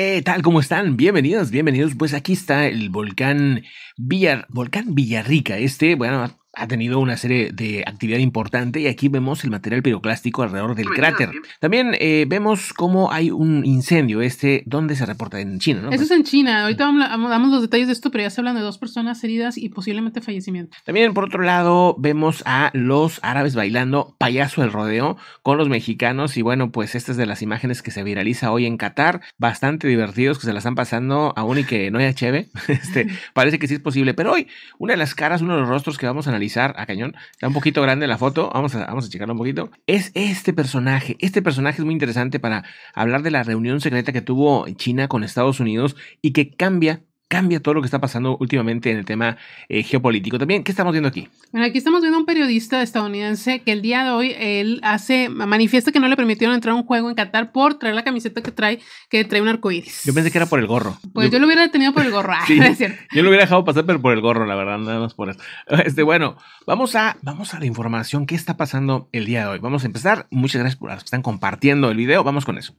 Eh, tal ¿Cómo están, bienvenidos, bienvenidos. Pues aquí está el volcán Villar, volcán Villarrica. Este, bueno, ha tenido una serie de actividad importante y aquí vemos el material piroclástico alrededor del cráter. También eh, vemos cómo hay un incendio este, donde se reporta? En China, ¿no? Eso es en China. Ahorita damos los detalles de esto, pero ya se hablan de dos personas heridas y posiblemente fallecimiento. También, por otro lado, vemos a los árabes bailando payaso el rodeo con los mexicanos y bueno, pues estas es de las imágenes que se viraliza hoy en Qatar, bastante divertidos que se las están pasando aún y que no haya cheve. Este, parece que sí es posible, pero hoy una de las caras, uno de los rostros que vamos a analizar a ah, cañón. Está un poquito grande la foto, vamos a, vamos a checarla un poquito. Es este personaje. Este personaje es muy interesante para hablar de la reunión secreta que tuvo China con Estados Unidos y que cambia cambia todo lo que está pasando últimamente en el tema eh, geopolítico. También, ¿qué estamos viendo aquí? Bueno, aquí estamos viendo a un periodista estadounidense que el día de hoy él hace, manifiesta que no le permitieron entrar a un juego en Qatar por traer la camiseta que trae, que trae un arcoíris. Yo pensé que era por el gorro. Pues yo, lo hubiera detenido por el gorro. Ah, yo lo hubiera dejado pasar, pero por el gorro, la verdad, nada más por eso. Este, bueno, vamos a, vamos a la información. ¿Qué está pasando el día de hoy? Vamos a empezar. Muchas gracias por los que están compartiendo el video. Vamos con eso.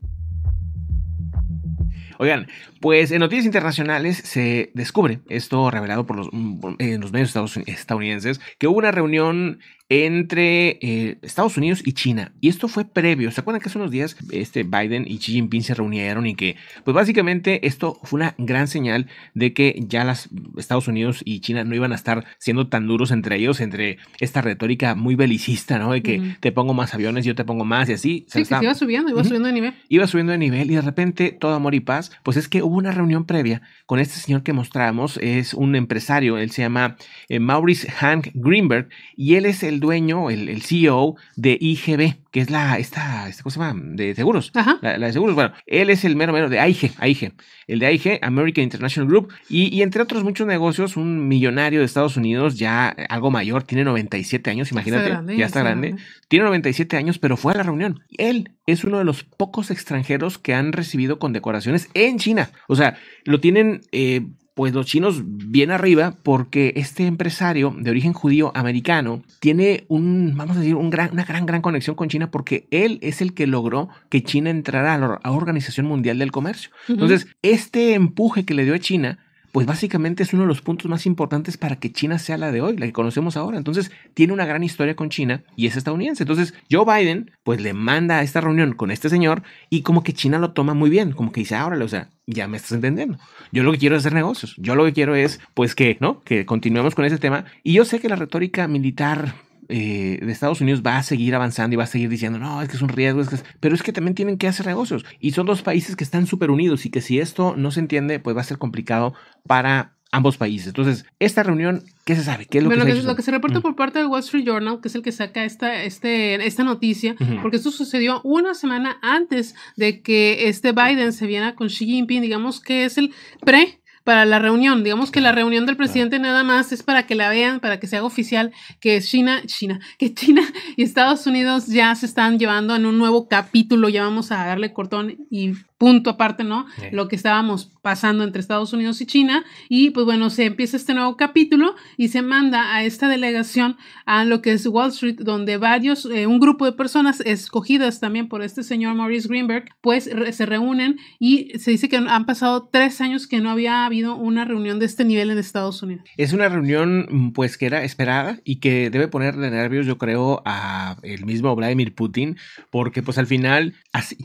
Oigan, pues en noticias internacionales se descubre, esto revelado por los, mm, en eh, los medios estadounidenses, que hubo una reunión entre eh, Estados Unidos y China. Y esto fue previo. ¿Se acuerdan que hace unos días este Biden y Xi Jinping se reunieron y que, pues básicamente esto fue una gran señal de que ya las Estados Unidos y China no iban a estar siendo tan duros entre ellos, entre esta retórica muy belicista, ¿no? De que te pongo más aviones, yo te pongo más y así. Sí, se iba subiendo, iba subiendo de nivel. Iba subiendo de nivel y de repente todo amor y paz. Pues es que hubo una reunión previa con este señor que mostramos, es un empresario, él se llama eh, Maurice Hank Greenberg y él es el dueño, el, CEO de IGB, que es la, esta, esta De seguros. Ajá. La, de seguros. Bueno, él es el mero mero de AIG, AIG. El de AIG, American International Group. Y, entre otros muchos negocios, un millonario de Estados Unidos, ya eh, algo mayor, tiene 97 años, imagínate. ya está, grande. Tiene 97 años, pero fue a la reunión. Él es uno de los pocos extranjeros que han recibido condecoraciones en China. O sea, lo tienen eh, pues los chinos bien arriba porque este empresario de origen judío americano tiene un, vamos a decir, una gran, gran conexión con China porque él es el que logró que China entrara a la Organización Mundial del Comercio. Entonces, este empuje que le dio a China pues básicamente es uno de los puntos más importantes para que China sea la de hoy, la que conocemos ahora. Entonces, tiene una gran historia con China y es estadounidense. Entonces, Joe Biden, pues le manda a esta reunión con este señor y como que China lo toma muy bien, como que dice, ahora, o sea, ya me estás entendiendo. Yo lo que quiero es hacer negocios. Yo lo que quiero es, pues que, ¿no? Que continuemos con ese tema. Y yo sé que la retórica militar eh, de Estados Unidos va a seguir avanzando y va a seguir diciendo, no, es que es un riesgo, pero es que también tienen que hacer negocios. Y son dos países que están súper unidos y que si esto no se entiende, pues va a ser complicado para ambos países. Entonces, esta reunión, ¿qué se sabe? ¿Qué es lo que, se, lo que se reporta por parte del Wall Street Journal, que es el que saca esta, este, esta noticia, porque esto sucedió una semana antes de que este Biden se viera con Xi Jinping, digamos que es el pre para la reunión. Digamos que la reunión del presidente nada más es para que la vean, para que se haga oficial que China, China, que China y Estados Unidos ya se están llevando en un nuevo capítulo, ya vamos a darle cortón y punto aparte, ¿no? Lo que estábamos pasando entre Estados Unidos y China. Y pues bueno, se empieza este nuevo capítulo y se manda a esta delegación a lo que es Wall Street, donde varios, eh, un grupo de personas escogidas también por este señor Maurice Greenberg, pues se reúnen y se dice que han pasado tres años que no había habido una reunión de este nivel en Estados Unidos. Es una reunión pues que era esperada y que debe ponerle nervios yo creo a el mismo Vladimir Putin porque pues al final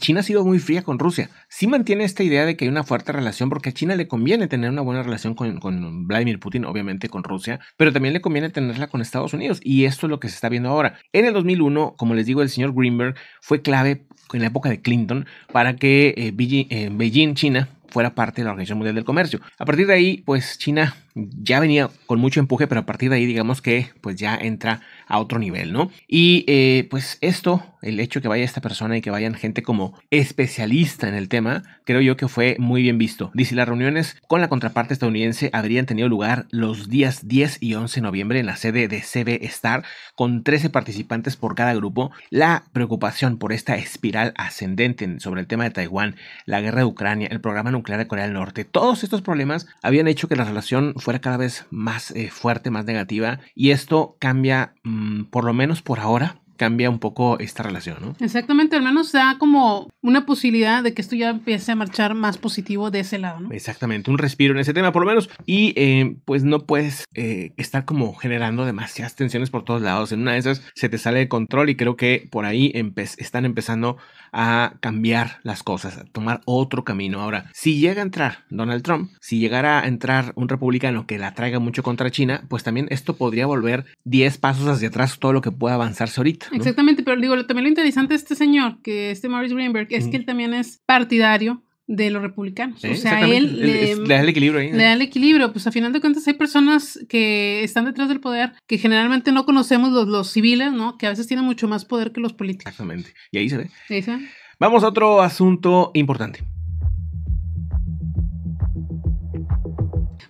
China ha sido muy fría con Rusia sí mantiene esta idea de que hay una fuerte relación, porque a China le conviene tener una buena relación con, Vladimir Putin, obviamente con Rusia, pero también le conviene tenerla con Estados Unidos, y esto es lo que se está viendo ahora. En el 2001, como les digo, el señor Greenberg fue clave en la época de Clinton para que eh, Beijing, eh, Beijing, China, fuera parte de la Organización Mundial del Comercio. A partir de ahí, pues China ya venía con mucho empuje, pero a partir de ahí digamos que pues ya entra a otro nivel, ¿no? Y eh, pues esto, el hecho que vaya esta persona y que vayan gente como especialista en el tema, creo yo que fue muy bien visto. Dice, las reuniones con la contraparte estadounidense habrían tenido lugar los días 10 y 11 de noviembre en la sede de CB Star, con 13 participantes por cada grupo. La preocupación por esta espiral ascendente sobre el tema de Taiwán, la guerra de Ucrania, el programa nuclear de Corea del Norte, todos estos problemas habían hecho que la relación fuera cada vez más eh, fuerte, más negativa. Y esto cambia, mm, por lo menos por ahora, cambia un poco esta relación, ¿no? Exactamente, al menos da como una posibilidad de que esto ya empiece a marchar más positivo de ese lado, ¿no? Exactamente, un respiro en ese tema por lo menos y eh, pues no puedes eh, estar como generando demasiadas tensiones por todos lados, en una de esas se te sale de control y creo que por ahí están empezando a cambiar las cosas, a tomar otro camino. Ahora, si llega a entrar Donald Trump, si llegara a entrar un republicano que la traiga mucho contra China, pues también esto podría volver 10 pasos hacia atrás todo lo que pueda avanzarse ahorita. Exactamente, pero digo, también lo interesante de este señor, que este Maurice Greenberg, es que él también es partidario de los republicanos. o sea, él le, da el equilibrio ahí. Le da el equilibrio. Pues a final de cuentas hay personas que están detrás del poder que generalmente no conocemos los, los civiles, ¿no? Que a veces tienen mucho más poder que los políticos. Exactamente. Y ahí Ahí se ve. Vamos a otro asunto importante.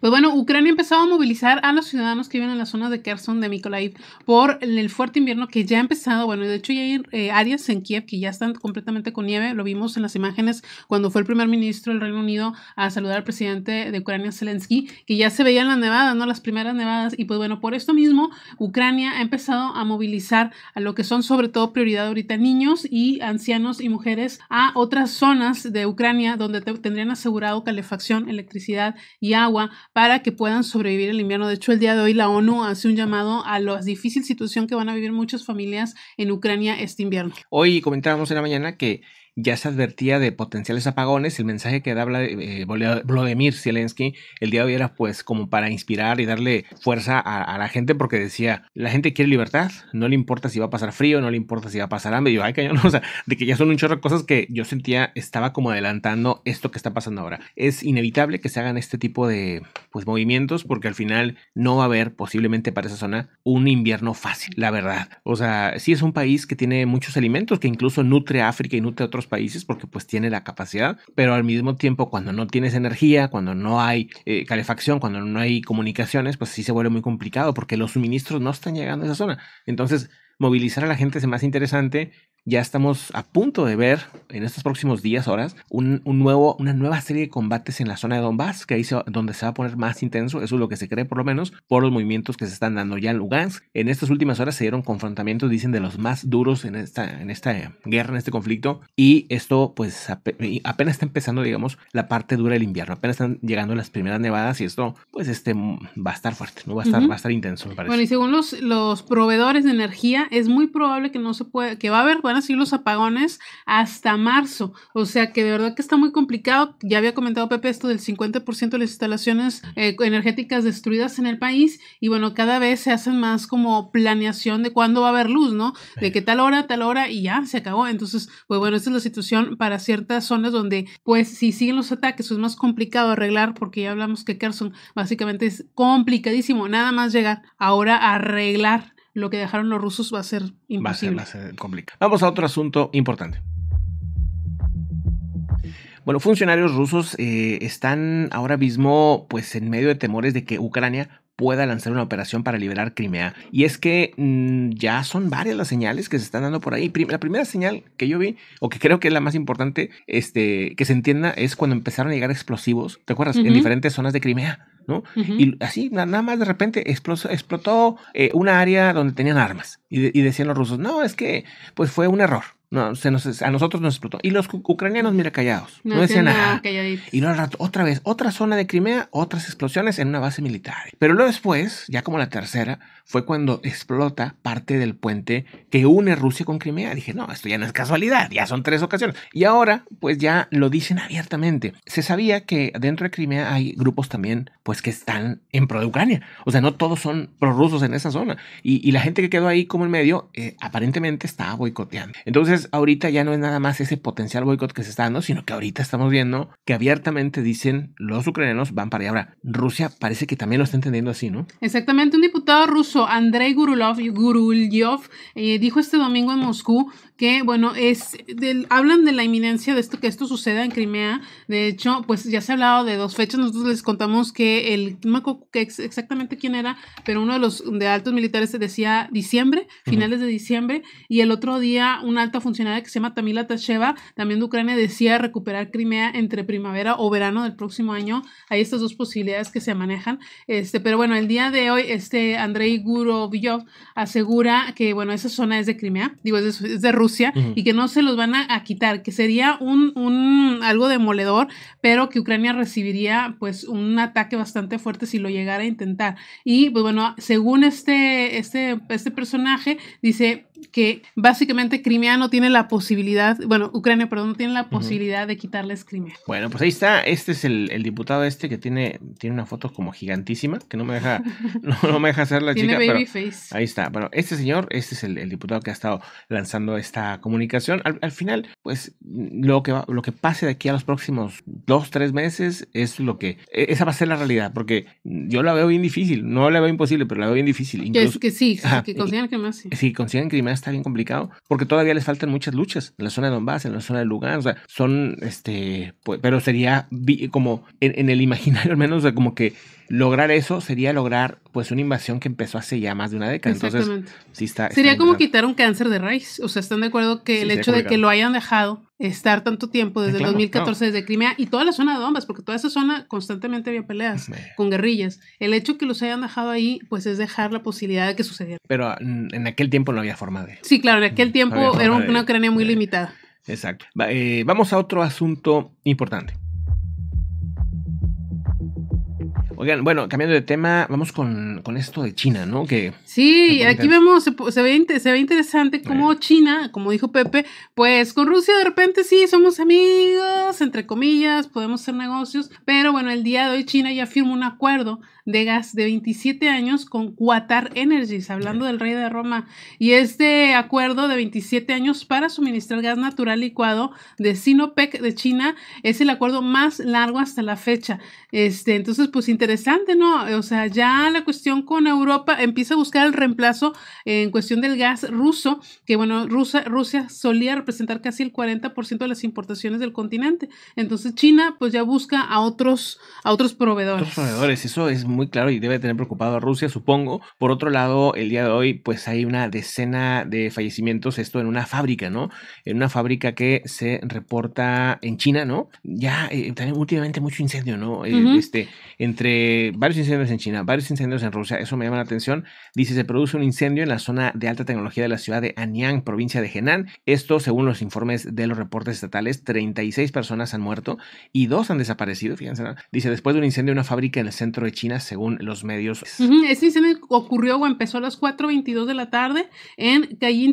Pues bueno, Ucrania ha empezado a movilizar a los ciudadanos que viven en la zona de Kherson, de Mykolaiv, por el fuerte invierno que ya ha empezado. Bueno, de hecho ya hay eh, áreas en Kiev que ya están completamente con nieve. Lo vimos en las imágenes cuando fue el primer ministro del Reino Unido a saludar al presidente de Ucrania, Zelensky, que ya se veían las nevadas, ¿no? Las primeras nevadas. Y pues bueno, por esto mismo, Ucrania ha empezado a movilizar a lo que son sobre todo prioridad ahorita niños y ancianos y mujeres a otras zonas de Ucrania donde tendrían asegurado calefacción, electricidad y agua para que puedan sobrevivir el invierno. De hecho, el día de hoy la ONU hace un llamado a la difícil situación que van a vivir muchas familias en Ucrania este invierno. Hoy comentábamos en la mañana que ya se advertía de potenciales apagones. El mensaje que da eh, Vladimir Zelensky el día de hoy era pues como para inspirar y darle fuerza a, la gente porque decía, la gente quiere libertad, no le importa si va a pasar frío, no le importa si va a pasar hambre. yo, o sea, de que ya son un chorro de cosas que yo sentía estaba como adelantando esto que está pasando ahora. Es inevitable que se hagan este tipo de pues movimientos porque al final no va a haber posiblemente para esa zona un invierno fácil, la verdad. O sea, sí es un país que tiene muchos alimentos que incluso nutre a África y nutre a otros países porque pues tiene la capacidad, pero al mismo tiempo cuando no tienes energía, cuando no hay eh, calefacción, cuando no hay comunicaciones, pues sí se vuelve muy complicado porque los suministros no están llegando a esa zona. Entonces, movilizar a la gente es más interesante ya estamos a punto de ver en estos próximos días, horas, un, un, nuevo, una nueva serie de combates en la zona de Donbass, que ahí se, donde se va a poner más intenso, eso es lo que se cree por lo menos, por los movimientos que se están dando ya en Lugansk. En estas últimas horas se dieron confrontamientos, dicen, de los más duros en esta, en esta guerra, en este conflicto, y esto pues apenas está empezando, digamos, la parte dura del invierno, apenas están llegando las primeras nevadas y esto pues este va a estar fuerte, no va a estar, va a estar intenso, me parece. Bueno, y según los, los proveedores de energía, es muy probable que no se pueda, que va a haber, bueno, y los apagones hasta marzo. O sea que de verdad que está muy complicado. Ya había comentado Pepe esto del 50% de las instalaciones eh, energéticas destruidas en el país y bueno, cada vez se hacen más como planeación de cuándo va a haber luz, ¿no? De que tal hora, tal hora y ya se acabó. Entonces, pues bueno, esta es la situación para ciertas zonas donde pues si siguen los ataques es más complicado arreglar porque ya hablamos que Carson básicamente es complicadísimo nada más llegar ahora a arreglar lo que dejaron los rusos va a ser imposible. Va Vamos a otro asunto importante. Bueno, funcionarios rusos eh, están ahora mismo pues en medio de temores de que Ucrania pueda lanzar una operación para liberar Crimea. Y es que mm, ya son varias las señales que se están dando por ahí. La primera señal que yo vi, o que creo que es la más importante, este, que se entienda, es cuando empezaron a llegar explosivos, ¿te acuerdas? En diferentes zonas de Crimea. ¿no? Y así, nada más de repente explotó eh, un área donde tenían armas. Y, y, decían los rusos, no, es que pues fue un error, no, se nos, a nosotros nos explotó. Y los ucranianos, mira, callados. No, decían nada. Y luego otra vez, otra zona de Crimea, otras explosiones en una base militar. Pero luego después, ya como la tercera, fue cuando explota parte del puente que une Rusia con Crimea. Dije, no, esto ya no es casualidad, ya son tres ocasiones. Y ahora, pues ya lo dicen abiertamente. Se sabía que dentro de Crimea hay grupos también, pues que están en pro de Ucrania. O sea, no todos son prorrusos en esa zona. Y, y la gente que quedó ahí como en medio, eh, aparentemente estaba boicoteando. Entonces, ahorita ya no es nada más ese potencial boicot que se está dando, sino que ahorita estamos viendo que abiertamente dicen los ucranianos van para allá. Ahora, Rusia parece que también lo está entendiendo así, ¿no? Exactamente. Un diputado ruso, Andrei Gurulov, Gurulyov, eh, dijo este domingo en Moscú que, bueno, es del, hablan de la inminencia de esto que esto suceda en Crimea. De hecho, pues ya se ha hablado de dos fechas. Nosotros les contamos que el, no me exactamente quién era, pero uno de los de altos militares decía diciembre, finales de diciembre, y el otro día una alta funcionaria que se llama Tamila Tasheva, también de Ucrania, decía recuperar Crimea entre primavera o verano del próximo año. Hay estas dos posibilidades que se manejan. Este, pero bueno, el día de hoy, este Andrei Gurovillov asegura que, bueno, esa zona es de Crimea, digo, es de, es de y que no se los van a, quitar, que sería un, un, algo demoledor, pero que Ucrania recibiría pues un ataque bastante fuerte si lo llegara a intentar. Y pues bueno, según este, este, este personaje, dice que básicamente Crimea no tiene la posibilidad, bueno, Ucrania, perdón, no tiene la posibilidad de quitarles Crimea. Bueno, pues ahí está, este es el, diputado este que tiene, tiene una foto como gigantísima, que no me deja, no, me deja hacer la chica. Ahí está, bueno, este señor, este es el, diputado que ha estado lanzando esta comunicación. Al, final, pues lo que, va, lo que pase de aquí a los próximos dos, tres meses es lo que, e, esa va a ser la realidad, porque yo la veo bien difícil, no la veo imposible, pero la veo bien difícil. es que sí, que consigan Crimea sí. consigan Crimea está bien complicado, porque todavía les faltan muchas luchas en la zona de Donbass, en la zona de Lugansk, son, este, pues, pero sería como en, el imaginario al menos, como que lograr eso sería lograr pues una invasión que empezó hace ya más de una década. Entonces, sí está. Sería como quitar un cáncer de raíz. O sea, ¿están de acuerdo que el hecho de que lo hayan dejado estar tanto tiempo desde el 2014 desde Crimea y toda la zona de Donbass, porque toda esa zona constantemente había peleas con guerrillas. El hecho que los hayan dejado ahí, pues es dejar la posibilidad de que sucediera. Pero mm, en aquel tiempo no había forma de. Sí, claro, en aquel tiempo era una Ucrania muy limitada. Exacto. Eh, vamos a otro asunto importante. Oigan, bueno, cambiando de tema, vamos con, esto de China, ¿no? Que, sí, aquí vemos, se, se, ve, se ve interesante cómo China, como dijo Pepe, pues con Rusia de repente sí, somos amigos, entre comillas, podemos hacer negocios, pero bueno, el día de hoy China ya firmó un acuerdo de gas de 27 años con Qatar Energies, hablando del rey de Roma, y este acuerdo de 27 años para suministrar gas natural licuado de Sinopec de China es el acuerdo más largo hasta la fecha. Este, entonces, pues interesante, ¿no? O sea, ya la cuestión con Europa empieza a buscar el reemplazo en cuestión del gas ruso, que bueno, Rusia, solía representar casi el 40% de las importaciones del continente. Entonces, China pues ya busca a otros, a otros proveedores. proveedores, eso es muy claro y debe tener preocupado a Rusia, supongo. Por otro lado, el día de hoy, pues hay una decena de fallecimientos, esto en una fábrica, ¿no? En una fábrica que se reporta en China, ¿no? Ya eh, también últimamente mucho incendio, ¿no? Eh, este, entre varios incendios en China, varios incendios en Rusia, eso me llama la atención. Dice, se produce un incendio en la zona de alta tecnología de la ciudad de Anyang, provincia de Henan. Esto, según los informes de los reportes estatales, 36 personas han muerto y dos han desaparecido, fíjense, Dice, después de un incendio en una fábrica en el centro de China, según los medios. Este incendio ocurrió o empezó a las 4.22 de la tarde en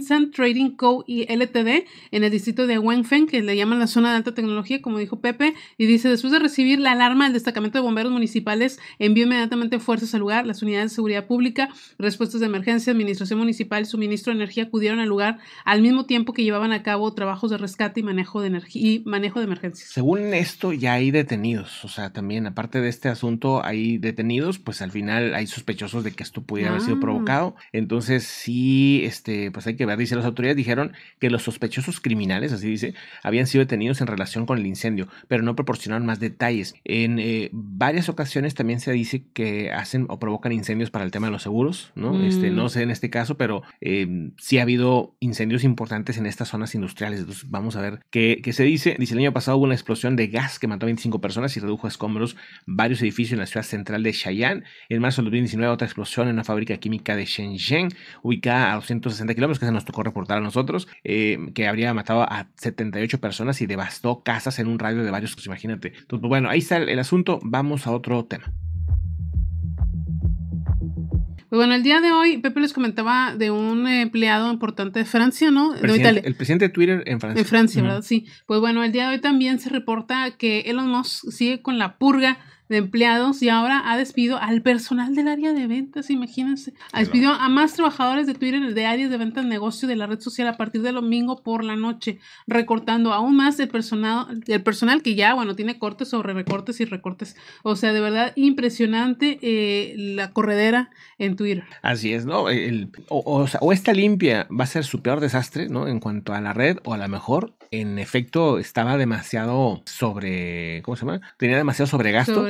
San Trading Co. y LTD en el distrito de Wenfen, que le llaman la zona de alta tecnología, como dijo Pepe, y dice, después de recibir la alarma, el destacamento de bomberos municipales envió inmediatamente fuerzas al lugar, las unidades de seguridad pública, respuestas de emergencia, administración municipal, suministro de energía acudieron al lugar al mismo tiempo que llevaban a cabo trabajos de rescate y manejo de energía y manejo de emergencias. Según esto, ya hay detenidos, o sea, también aparte de este asunto, hay detenidos pues al final hay sospechosos de que esto pudiera haber sido ah. provocado. Entonces sí, este, pues hay que ver, dice las autoridades dijeron que los sospechosos criminales, así dice, habían sido detenidos en relación con el incendio, pero no proporcionaron más detalles. En eh, varias ocasiones también se dice que hacen o provocan incendios para el tema de los seguros, ¿no? Este, no mm. sé en este caso, pero em, sí ha habido incendios importantes en estas zonas industriales. Entonces vamos a ver qué, qué se dice. Dice, el año pasado hubo una explosión de gas que mató a 25 personas y redujo a escombros varios edificios en la ciudad central de en marzo del 2019, otra explosión en una fábrica química de Shenzhen, ubicada a 260 kilómetros, que se nos tocó reportar a nosotros, em, que habría matado a 78 personas y devastó casas en un radio de varios, pues imagínate. Entonces, pues, bueno, ahí está el, asunto. Vamos a otro tema. Pues bueno, el día de hoy Pepe les comentaba de un empleado importante de Francia, ¿no? El presidente de Twitter en Francia. En Francia, ¿verdad? Sí. Pues bueno, el día de hoy también se reporta que Elon Musk sigue con la purga de empleados y ahora ha despidido al personal del área de ventas, imagínense. Ha despidido a más trabajadores de Twitter de áreas de ventas negocio de la red social a partir del domingo por la noche, recortando aún más el personal, el personal que ya, bueno, tiene cortes sobre recortes y recortes. O sea, de verdad impresionante eh, la corredera en Twitter. Así es, ¿no? o, o, esta limpia va a ser su peor desastre, ¿no? En cuanto a la red, o a lo mejor, en efecto, estaba demasiado sobre, ¿cómo se llama? Tenía demasiado sobregasto.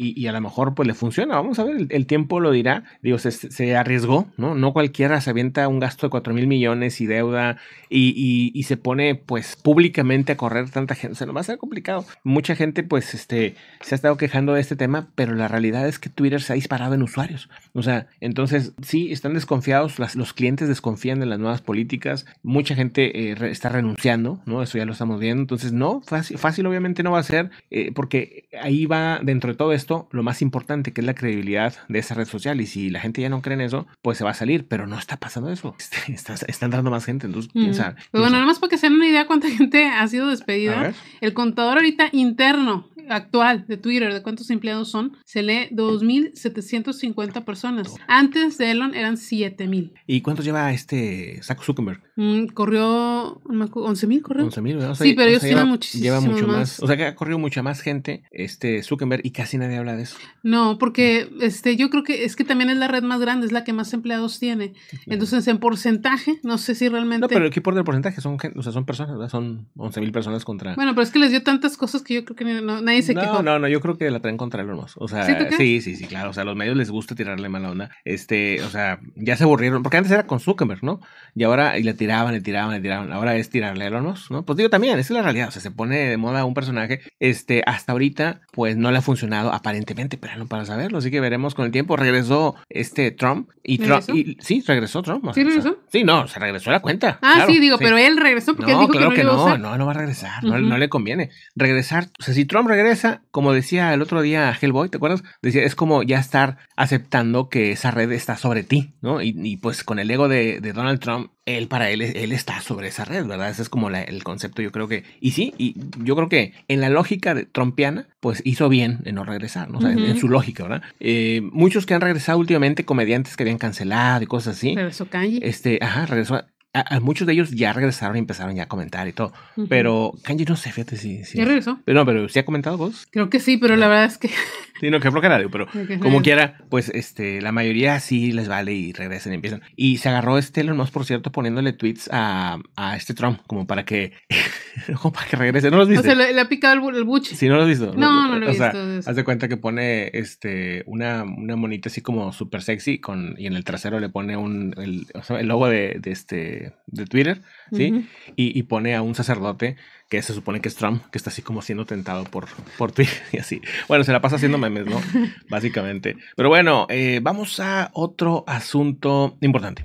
Y, a lo mejor pues le funciona, vamos a ver, el, tiempo lo dirá, digo, se, arriesgó, ¿no? No cualquiera se avienta un gasto de 4 mil millones y deuda y, se pone pues públicamente a correr tanta gente, o se no va a ser complicado. Mucha gente pues este, se ha estado quejando de este tema, pero la realidad es que Twitter se ha disparado en usuarios, o sea, entonces sí, están desconfiados, los clientes desconfían de las nuevas políticas, mucha gente eh, está renunciando, ¿no? Eso ya lo estamos viendo, entonces no, fácil, fácil obviamente no va a ser, eh, porque ahí va dentro de todo esto, lo más importante que es la credibilidad de esa red social. Y si la gente ya no cree en eso, pues se va a salir, pero no está pasando eso. Este, está, dando entrando más gente, entonces piensa, pues Bueno, nada más se den una idea cuánta gente ha sido despedida. El contador ahorita interno actual de Twitter, de cuántos empleados son, se lee 2.750 personas. Antes de Elon eran 7.000. ¿Y cuántos lleva este Zack Zuckerberg? Mm, corrió 11.000, corrió. 11.000, sí, pero ellos tienen muchísimo. Lleva mucho más. O sea, que ha corrido mucha más gente este Zuckerberg y casi nadie habla de eso. No, porque este, yo creo que es que también es la red más grande, es la que más empleados tiene. Entonces, en porcentaje, no sé si realmente. No, pero aquí por el porcentaje son, o sea, son personas, son 11.000 personas contra. Bueno, pero es que les dio tantas cosas que yo creo que no, nadie no, No, yo creo que la traen contra Elon Musk. O sea, ¿Sí, ¿Sí, sí, claro. O sea, a los medios les gusta tirarle mala onda. Este, o sea, ya se aburrieron. Porque antes era con Zuckerberg, ¿no? Y ahora y le tiraban, le tiraban, le tiraban. Ahora es tirarle a Elon ¿no? Pues digo también, esa es la realidad. O sea, se pone de moda un personaje. Este, hasta ahorita, pues no le ha funcionado aparentemente, pero no para saberlo. Así que veremos con el tiempo. Regresó este Trump y sí, regresó Trump. ¿Sí regresó? sí, no, se regresó a la cuenta. Ah, sí, digo, pero él regresó porque dijo que no. Que no, no, no va a regresar. no, no le conviene. Regresar, o sea, si Trump regresa esa, como decía el otro día Hellboy, ¿te acuerdas? Decía, es como ya estar aceptando que esa red está sobre ti, ¿no? Y, pues con el ego de, Donald Trump, él para él, él está sobre esa red, ¿verdad? Ese es como el concepto, yo creo que. Y sí, y yo creo que en la lógica de trompiana, pues hizo bien en no regresar, ¿no? O sea, en, su lógica, ¿verdad? Eh, muchos que han regresado últimamente, comediantes que habían cancelado y cosas así. Regresó Kanye. Este, ajá, regresó muchos de ellos ya regresaron y empezaron ya a comentar y todo. Pero Kanji no sé, fíjate si. regresó? Pero no, pero ¿sí ha comentado vos? Creo que sí, pero la verdad es que. Sí, no, que nadie, pero como quiera, pues este, la mayoría sí les vale y regresan y empiezan. Y se agarró este no más por cierto, poniéndole tweets a, a este Trump, como para que para que regrese. ¿No los viste? O sea, le, ha picado el, buche. Sí, no lo has visto. No, no, lo, no o Sea, haz de cuenta que pone este, una, una monita así como súper sexy con, y en el trasero le pone el, logo de, este, de Twitter, ¿sí? y, pone a un sacerdote que se supone que es Trump, que está así como siendo tentado por, por Twitter y así. Bueno, se la pasa haciendo memes, ¿no? Básicamente. Pero bueno, eh, vamos a otro asunto importante.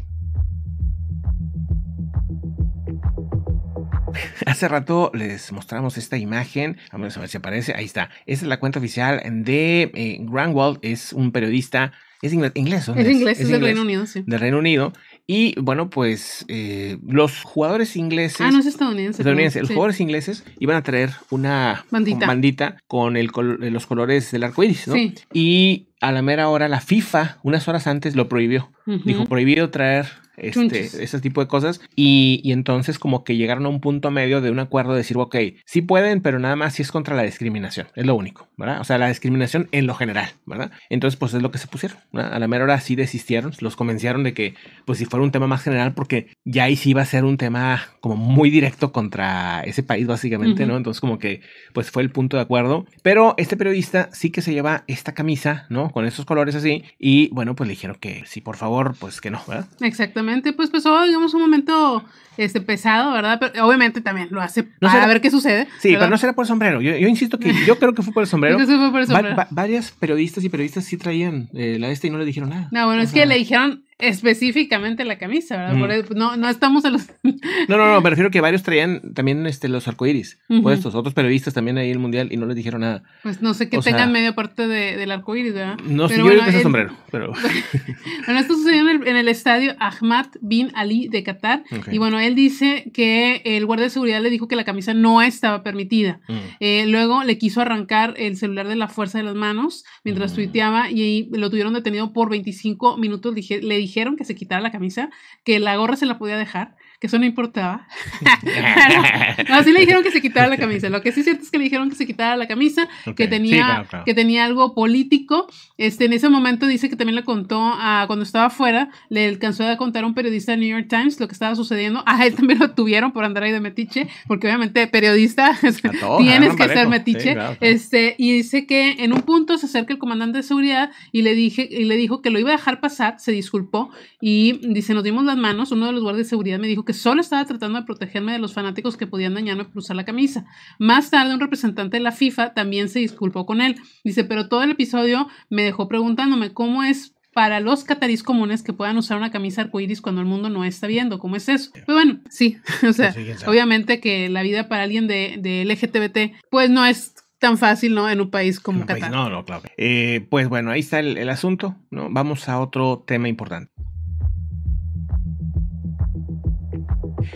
Hace rato les mostramos esta imagen. Vamos a ver si aparece. Ahí está. Esa es la cuenta oficial de eh, Granwald. Es un periodista. Es inglés. inglés es inglés, es, del Reino Unido, sí. Del Reino Unido. Y bueno, pues eh, los jugadores ingleses. Ah, no es estadounidense. los jugadores ingleses iban a traer una bandita, con el los colores del arco iris, ¿no? Sí. Y a la mera hora la FIFA, unas horas antes, lo prohibió. Dijo, prohibido traer este, ese tipo de cosas. Y, y, entonces como que llegaron a un punto medio de un acuerdo de decir, ok, sí pueden, pero nada más si es contra la discriminación. Es lo único, ¿verdad? O sea, la discriminación en lo general, ¿verdad? Entonces, pues es lo que se pusieron. A la mera hora sí desistieron, los convencieron de que, pues si fuera un tema más general, porque ya ahí sí iba a ser un tema como muy directo contra ese país, básicamente, ¿no? Entonces como que, pues fue el punto de acuerdo. Pero este periodista sí que se lleva esta camisa, ¿no? Con esos colores así. Y bueno, pues le dijeron que sí, por favor, pues que no, ¿verdad? Exactamente, pues pasó, digamos, un momento este, pesado, ¿verdad? Pero obviamente también lo hace no para ver qué sucede. Sí, pero no será por el sombrero. Yo, insisto que yo creo que fue por el sombrero. varias periodistas y periodistas sí traían eh, la este y no le dijeron nada. No, bueno, es que le dijeron específicamente la camisa, ¿verdad? Mm. no, no estamos en los... no, no, no, prefiero que varios traían también este, los arcoíris puestos, otros periodistas también ahí en el Mundial y no les dijeron nada. Pues no sé que tengan media parte de, del arcoíris, ¿verdad? No sé, yo sombrero, pero... bueno, esto sucedió en el, estadio Ahmad bin Ali de Qatar y bueno, él dice que el guardia de seguridad le dijo que la camisa no estaba permitida. Mm. Eh, luego le quiso arrancar el celular de la fuerza de las manos mientras mm. tuiteaba y lo tuvieron detenido por 25 minutos, le dijeron que se quitara la camisa, que la gorra se la podía dejar que eso no importaba. no, sí le dijeron que se quitara la camisa. Lo que sí es cierto es que le dijeron que se quitara la camisa, que, tenía, que tenía algo político. Este, en ese momento dice que también le contó, a, cuando estaba afuera, le alcanzó a contar a un periodista del New York Times lo que estaba sucediendo. A él también lo tuvieron por andar ahí de metiche, porque obviamente periodista tienes que ser metiche. este, y dice que en un punto se acerca el comandante de seguridad y le, dije, y le dijo que lo iba a dejar pasar, se disculpó y dice, nos dimos las manos, uno de los guardias de seguridad me dijo que solo estaba tratando de protegerme de los fanáticos que podían dañarme por usar la camisa. Más tarde, un representante de la FIFA también se disculpó con él. Dice, pero todo el episodio me dejó preguntándome cómo es para los catarís comunes que puedan usar una camisa arcoíris cuando el mundo no está viendo. ¿Cómo es eso? Pero pues bueno, sí, o sea, obviamente que la vida para alguien de, de pues no es tan fácil, ¿no? En un país como un no, no, claro. Eh, pues bueno, ahí está el, asunto, ¿no? Vamos a otro tema importante.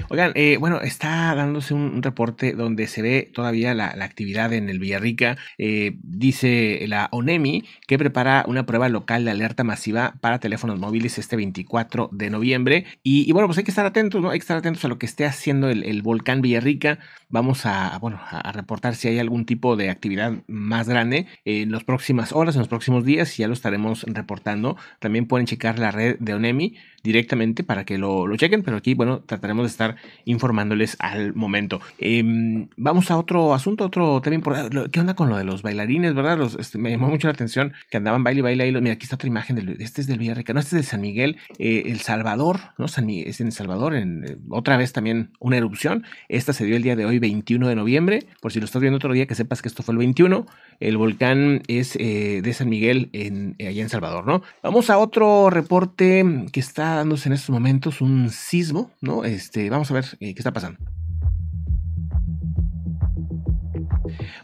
Oigan, eh, bueno, está dándose un, reporte donde se ve todavía la, actividad en el Villarrica. Eh, dice la ONEMI que prepara una prueba local de alerta masiva para teléfonos móviles este 24 de noviembre. Y, bueno, pues hay que estar atentos, ¿no? Hay que estar atentos a lo que esté haciendo el, volcán Villarrica. Vamos a, bueno, a reportar si hay algún tipo de actividad más grande en las próximas horas, en los próximos días, ya lo estaremos reportando. También pueden checar la red de ONEMI directamente para que lo, chequen, pero aquí, bueno, trataremos de estar informándoles al momento. Em, vamos a otro asunto, otro tema importante. ¿Qué onda con lo de los bailarines, verdad? Este, me llamó mucho la atención que andaban baile y baile ahí. Mira, aquí está otra imagen. este es del Villarreal, no, este es de San Miguel, eh, El Salvador, ¿no? es en El Salvador, en, eh, otra vez también una erupción. Esta se dio el día de hoy, 21 de noviembre. Por si lo estás viendo otro día, que sepas que esto fue el 21. El volcán es eh, de San Miguel, en, allá en Salvador, ¿no? Vamos a otro reporte que está dándose en estos momentos un sismo, ¿no? Este, vamos a ver eh, qué está pasando.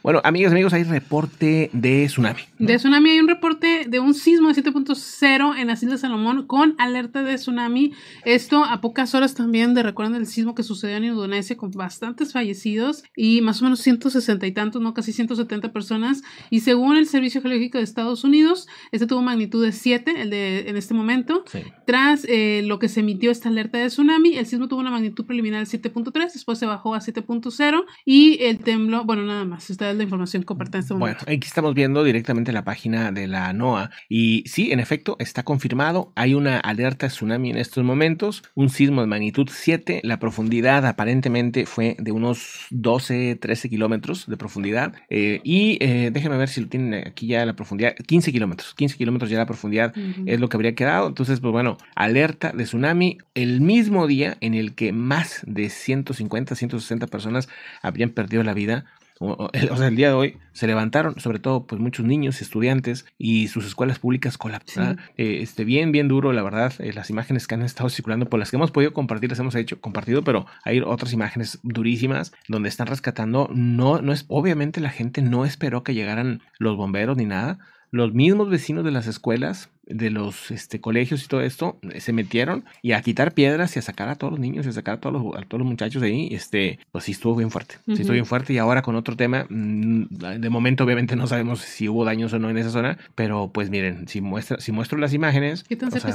Bueno, amigos, amigos, hay reporte de tsunami. De tsunami hay un reporte de un sismo de 7.0 en las Islas Salomón con alerta de tsunami. Esto a pocas horas también de recuerdan el sismo que sucedió en Indonesia con bastantes fallecidos y más o menos 160 y tantos, no casi 170 personas. Y según el Servicio Geológico de Estados Unidos, este tuvo magnitud de 7 el en este momento. Tras eh, lo que se emitió esta alerta de tsunami, el sismo tuvo una magnitud preliminar de 7.3, después se bajó a 7.0 y el temblor, bueno, nada más si ustedes la información comparten en este momento. Bueno, aquí estamos viendo directamente la página de la NOAA y sí, en efecto, está confirmado, hay una alerta tsunami en estos momentos, un sismo de magnitud 7, la profundidad aparentemente fue de unos 12, 13 kilómetros de profundidad eh, y eh, déjenme ver si lo tienen aquí ya la profundidad, 15 kilómetros, 15 kilómetros ya la profundidad es lo que habría quedado, entonces pues bueno, alerta de tsunami el mismo día en el que más de 150, 160 personas habrían perdido la vida o, sea, el día de hoy se levantaron, sobre todo, pues muchos niños, estudiantes y sus escuelas públicas colapsan. Eh, este, bien, bien duro, la verdad. Eh, las imágenes que han estado circulando, por las que hemos podido compartir, las hemos hecho, compartido, pero hay otras imágenes durísimas donde están rescatando. No, no es, obviamente la gente no esperó que llegaran los bomberos ni nada. Los mismos vecinos de las escuelas de los este, colegios y todo esto se metieron y a quitar piedras y a sacar a todos los niños y a sacar a todos los, todos los muchachos ahí, este, pues sí estuvo bien fuerte. Sí estuvo bien fuerte y ahora con otro tema, mm, de momento obviamente no sabemos si hubo daños o no en esa zona, pero pues miren, si, muestra, si muestro las imágenes, ¿Qué tan cerca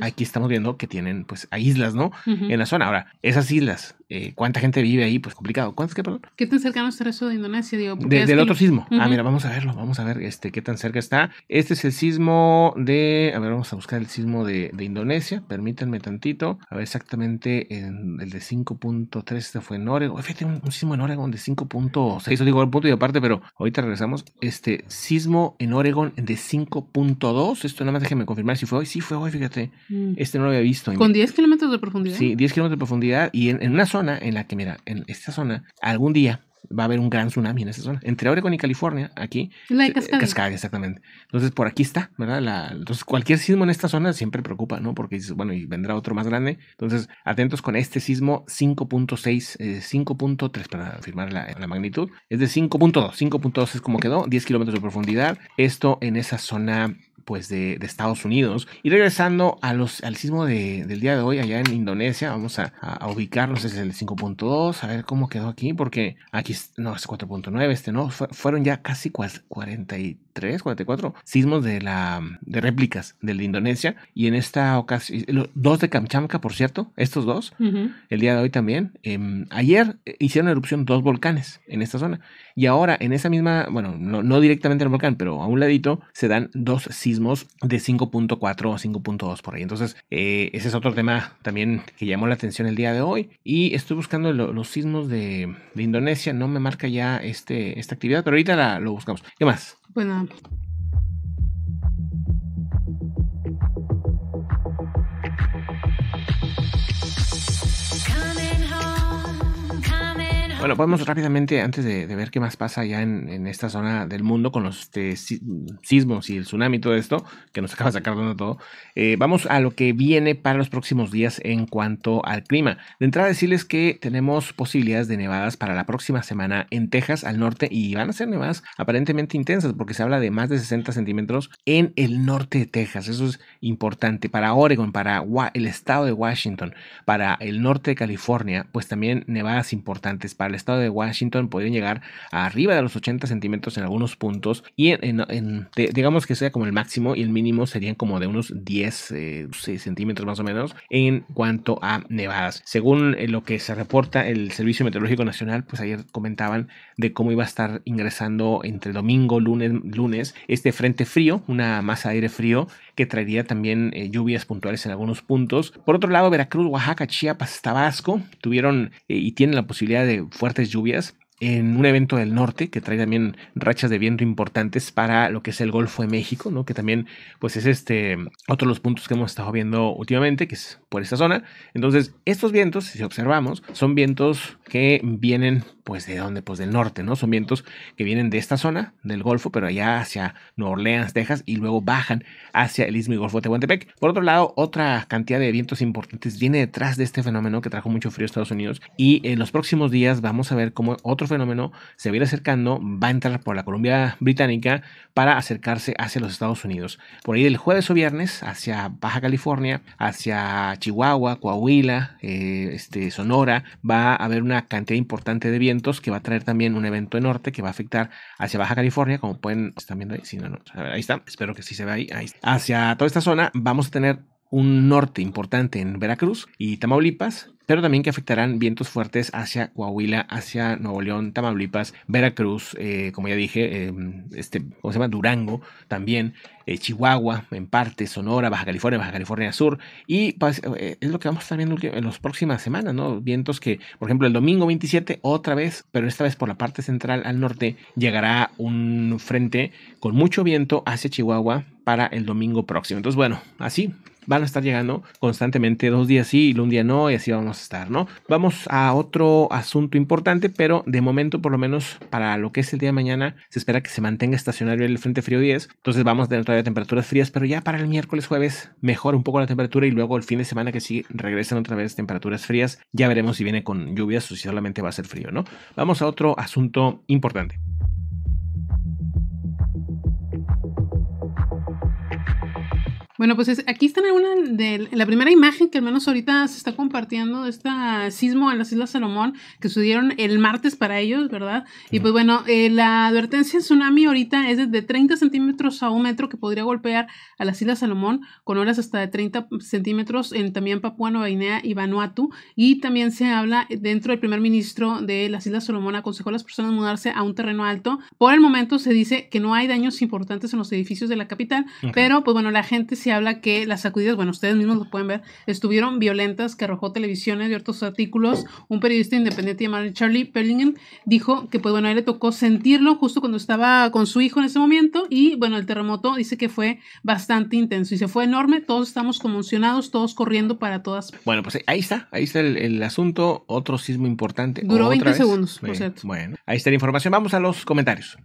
Aquí estamos viendo que tienen pues a islas, ¿no? En la zona. Ahora, esas islas eh, cuánta gente vive ahí, pues complicado. ¿Cuántos qué, perdón? ¿Qué tan cercano está eso de Indonesia? Digo, del otro sismo. Ah, mira, vamos a verlo, vamos a ver este qué tan cerca está. Este es el sismo de, a ver, vamos a buscar el sismo de, Indonesia, permítanme tantito, a ver exactamente el de 5.3, este fue en Oregon. Fíjate, un, sismo en Oregon de 5.6, digo el punto y aparte, pero ahorita regresamos. Este sismo en Oregon de 5.2, esto nada más déjenme confirmar si fue hoy, sí fue hoy, fíjate, mm. este no lo había visto. Con 10 kilómetros de profundidad. Sí, 10 kilómetros de profundidad y en, en una zona en la que, mira, en esta zona, algún día va a haber un gran tsunami en esta zona. Entre Oregon y California, aquí. La eh, cascada. exactamente. Entonces, por aquí está, ¿verdad? entonces, cualquier sismo en esta zona siempre preocupa, ¿no? Porque bueno, y vendrá otro más grande. Entonces, atentos con este sismo 5.6, 5.3, eh, para afirmar la, la, magnitud. Es de 5.2. 5.2 es como quedó, 10 kilómetros de profundidad. Esto en esa zona pues de, Estados Unidos. Y regresando a los, al sismo de, del día de hoy allá en Indonesia, vamos a, a, ubicarnos desde el 5.2, a ver cómo quedó aquí, porque aquí, no, es 4.9 este, ¿no? fueron ya casi 43, 44 sismos de, la, de réplicas del de Indonesia. Y en esta ocasión, dos de Kamchamka, por cierto, estos dos, el día de hoy también. Em, ayer hicieron erupción dos volcanes en esta zona. Y ahora en esa misma, bueno, no, no directamente en el volcán, pero a un ladito se dan dos sismos de 5.4 o 5.2 por ahí. Entonces, eh, ese es otro tema también que llamó la atención el día de hoy. Y estoy buscando los sismos de, Indonesia. No me marca ya este, esta actividad, pero ahorita lo buscamos. ¿Qué más? Bueno, Bueno, vamos rápidamente, antes de, ver qué más pasa ya en, esta zona del mundo con los este, sismos y el tsunami y todo esto, que nos acaba sacando todo, eh, vamos a lo que viene para los próximos días en cuanto al clima. De entrada decirles que tenemos posibilidades de nevadas para la próxima semana en Texas, al norte, y van a ser nevadas aparentemente intensas, porque se habla de más de 60 centímetros en el norte de Texas. Eso es importante para Oregon, para el estado de Washington, para el norte de California, pues también nevadas importantes para estado de Washington podrían llegar arriba de los 80 centímetros en algunos puntos y digamos que sea como el máximo y el mínimo serían como de unos 10 eh, centímetros más o menos en cuanto a nevadas. Según eh, lo que se reporta el Servicio Meteorológico Nacional, pues ayer comentaban de cómo iba a estar ingresando entre domingo, lunes, lunes este frente frío, una masa de aire frío que traería también eh, lluvias puntuales en algunos puntos. Por otro lado, Veracruz, Oaxaca, Chiapas, Tabasco tuvieron y tienen la posibilidad de fuertes lluvias en un evento del norte que trae también rachas de viento importantes para lo que es el Golfo de México, ¿no? Que también, pues es este otro de los puntos que hemos estado viendo últimamente, que es por esta zona. Entonces, estos vientos, si observamos, son vientos que vienen pues de dónde, pues del norte, ¿no? Son vientos que vienen de esta zona, del Golfo, pero allá hacia Nueva Orleans, Texas, y luego bajan hacia el Istmo y Golfo de Tehuantepec. Por otro lado, otra cantidad de vientos importantes viene detrás de este fenómeno que trajo mucho frío a Estados Unidos, y en los próximos días vamos a ver cómo otro fenómeno se viene acercando, va a entrar por la Columbia Británica para acercarse hacia los Estados Unidos. Por ahí del jueves o viernes, hacia Baja California, hacia Chihuahua, Coahuila, eh, este, Sonora, va a haber una cantidad importante de vientos que va a traer también un evento en norte que va a afectar hacia Baja California, como pueden, estar viendo ahí, no, no, ahí está, espero que sí se vea ahí, Hacia toda esta zona vamos a tener un norte importante en Veracruz y Tamaulipas pero también que afectarán vientos fuertes hacia Coahuila, hacia Nuevo León, Tamaulipas, Veracruz, eh, como ya dije, em, este, ¿cómo se Durango también, eh, Chihuahua, en parte, Sonora, Baja California, Baja California Sur, y pues, eh, es lo que vamos a estar viendo en las próximas semanas, ¿no? Vientos que, por ejemplo, el domingo 27, otra vez, pero esta vez por la parte central al norte, llegará un frente con mucho viento hacia Chihuahua para el domingo próximo. Entonces, bueno, así van a estar llegando constantemente dos días sí y un día no, y así vamos estar, ¿no? Vamos a otro asunto importante, pero de momento, por lo menos para lo que es el día de mañana, se espera que se mantenga estacionario el Frente Frío 10. Entonces vamos a tener todavía temperaturas frías, pero ya para el miércoles, jueves, mejora un poco la temperatura y luego el fin de semana que sí regresan otra vez temperaturas frías. Ya veremos si viene con lluvias o si solamente va a ser frío, ¿no? Vamos a otro asunto importante. Bueno, pues aquí está una de la primera imagen que al menos ahorita se está compartiendo de este sismo en las Islas Salomón que sucedieron el martes para ellos, ¿verdad? Y pues bueno, eh, la advertencia tsunami ahorita es de 30 centímetros a un metro que podría golpear a las Islas Salomón con olas hasta de 30 centímetros en también Papua Nueva Guinea y Vanuatu. Y también se habla dentro del primer ministro de las Islas Salomón aconsejó a las personas mudarse a un terreno alto. Por el momento se dice que no hay daños importantes en los edificios de la capital, pero pues bueno, la gente se habla que las sacudidas, bueno, ustedes mismos lo pueden ver, estuvieron violentas, que arrojó televisiones y otros artículos. Un periodista independiente llamado Charlie Perlingan dijo que, pues bueno, a él le tocó sentirlo justo cuando estaba con su hijo en ese momento y, bueno, el terremoto dice que fue bastante intenso y se fue enorme, todos estamos conmocionados, todos corriendo para todas. Bueno, pues ahí está, ahí está el, asunto, otro sismo importante. Duró 20 segundos, Bueno, ahí está la información, vamos a los comentarios.